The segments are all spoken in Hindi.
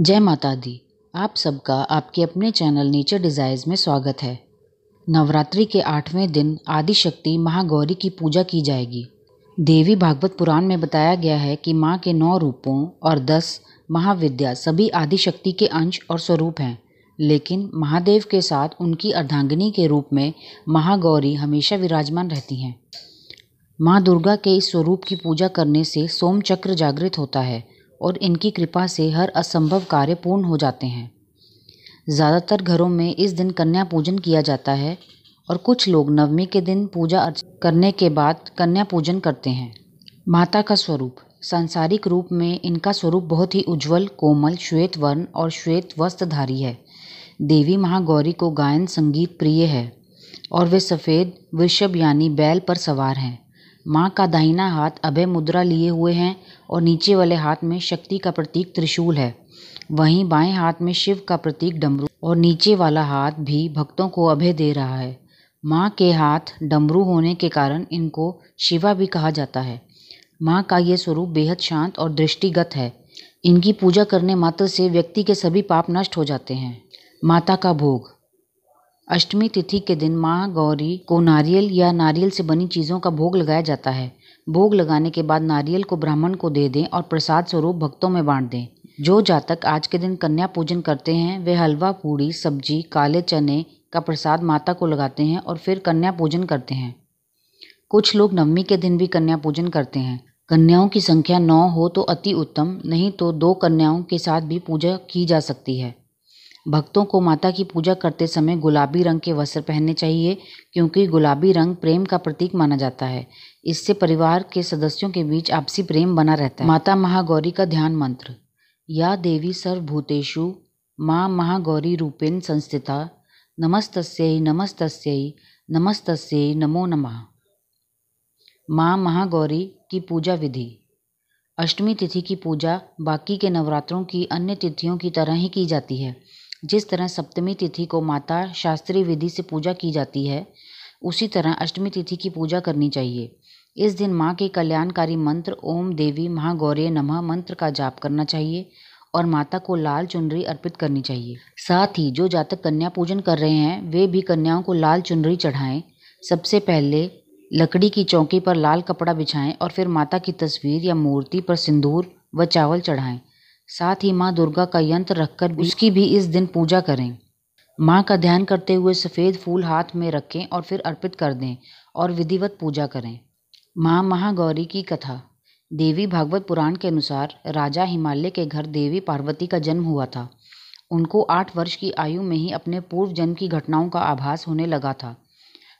जय माता दी आप सबका आपके अपने चैनल नेचर डिज़ायर्स में स्वागत है नवरात्रि के आठवें दिन आदिशक्ति महागौरी की पूजा की जाएगी देवी भागवत पुराण में बताया गया है कि माँ के नौ रूपों और दस महाविद्या सभी आदिशक्ति के अंश और स्वरूप हैं लेकिन महादेव के साथ उनकी अर्धांगिनी के रूप में महागौरी हमेशा विराजमान रहती हैं माँ दुर्गा के इस स्वरूप की पूजा करने से सोमचक्र जागृत होता है और इनकी कृपा से हर असंभव कार्य पूर्ण हो जाते हैं ज़्यादातर घरों में इस दिन कन्या पूजन किया जाता है और कुछ लोग नवमी के दिन पूजा करने के बाद कन्या पूजन करते हैं माता का स्वरूप सांसारिक रूप में इनका स्वरूप बहुत ही उज्जवल कोमल श्वेत वर्ण और श्वेत वस्त्रधारी है देवी महागौरी को गायन संगीत प्रिय है और वे सफ़ेद वृषभ यानी बैल पर सवार हैं माँ का दाहिना हाथ अभय मुद्रा लिए हुए हैं और नीचे वाले हाथ में शक्ति का प्रतीक त्रिशूल है वहीं बाएं हाथ में शिव का प्रतीक डमरू और नीचे वाला हाथ भी भक्तों को अभय दे रहा है माँ के हाथ डमरू होने के कारण इनको शिवा भी कहा जाता है माँ का ये स्वरूप बेहद शांत और दृष्टिगत है इनकी पूजा करने मात्र से व्यक्ति के सभी पाप नष्ट हो जाते हैं माता का भोग अष्टमी तिथि के दिन माँ गौरी को नारियल या नारियल से बनी चीजों का भोग लगाया जाता है भोग लगाने के बाद नारियल को ब्राह्मण को दे दें और प्रसाद स्वरूप भक्तों में बांट दें जो जातक आज के दिन कन्या पूजन करते हैं वे हलवा पूड़ी सब्जी काले चने का प्रसाद माता को लगाते हैं और फिर कन्या पूजन करते हैं कुछ लोग नवमी के दिन भी कन्या पूजन करते हैं कन्याओं की संख्या नौ हो तो अति उत्तम नहीं तो दो कन्याओं के साथ भी पूजा की जा सकती है भक्तों को माता की पूजा करते समय गुलाबी रंग के वस्त्र पहनने चाहिए क्योंकि गुलाबी रंग प्रेम का प्रतीक माना जाता है इससे परिवार के सदस्यों के बीच आपसी प्रेम बना रहता है माता महागौरी का ध्यान मंत्र या देवी सर्वभूतेषु माँ महागौरी रूपेण संस्थिता नमस्त नमस्त नमस्त नमो नम माँ महागौरी की पूजा विधि अष्टमी तिथि की पूजा बाकी के नवरात्रों की अन्य तिथियों की तरह ही की जाती है जिस तरह सप्तमी तिथि को माता शास्त्रीय विधि से पूजा की जाती है उसी तरह अष्टमी तिथि की पूजा करनी चाहिए इस दिन माँ के कल्याणकारी मंत्र ओम देवी महागौरे नमः मंत्र का जाप करना चाहिए और माता को लाल चुनरी अर्पित करनी चाहिए साथ ही जो जातक कन्या पूजन कर रहे हैं वे भी कन्याओं को लाल चुनरी चढ़ाएं सबसे पहले लकड़ी की चौकी पर लाल कपड़ा बिछाएं और फिर माता की तस्वीर या मूर्ति पर सिंदूर व चावल चढ़ाएं साथ ही माँ दुर्गा का यंत्र रखकर उसकी भी इस दिन पूजा करें माँ का ध्यान करते हुए सफ़ेद फूल हाथ में रखें और फिर अर्पित कर दें और विधिवत पूजा करें माँ महागौरी की कथा देवी भागवत पुराण के अनुसार राजा हिमालय के घर देवी पार्वती का जन्म हुआ था उनको आठ वर्ष की आयु में ही अपने पूर्व जन्म की घटनाओं का आभास होने लगा था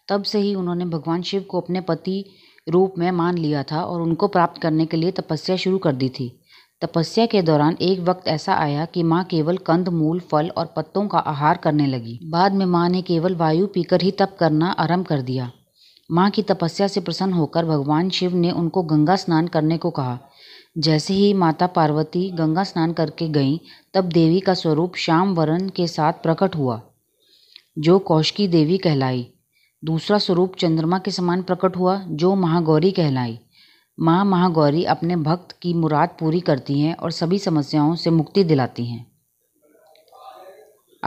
तब से ही उन्होंने भगवान शिव को अपने पति रूप में मान लिया था और उनको प्राप्त करने के लिए तपस्या शुरू कर दी थी तपस्या के दौरान एक वक्त ऐसा आया कि माँ केवल कंद मूल फल और पत्तों का आहार करने लगी बाद में माँ ने केवल वायु पीकर ही तप करना आरंभ कर दिया माँ की तपस्या से प्रसन्न होकर भगवान शिव ने उनको गंगा स्नान करने को कहा जैसे ही माता पार्वती गंगा स्नान करके गईं तब देवी का स्वरूप श्याम वरण के साथ प्रकट हुआ जो कौशकी देवी कहलाई दूसरा स्वरूप चंद्रमा के समान प्रकट हुआ जो महागौरी कहलाई माँ महागौरी अपने भक्त की मुराद पूरी करती हैं और सभी समस्याओं से मुक्ति दिलाती हैं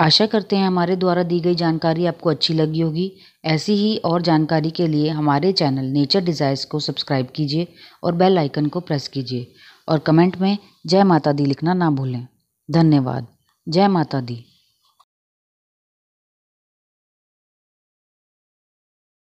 आशा करते हैं हमारे द्वारा दी गई जानकारी आपको अच्छी लगी होगी ऐसी ही और जानकारी के लिए हमारे चैनल नेचर डिज़ायर्स को सब्सक्राइब कीजिए और बेल आइकन को प्रेस कीजिए और कमेंट में जय माता दी लिखना ना भूलें धन्यवाद जय माता दी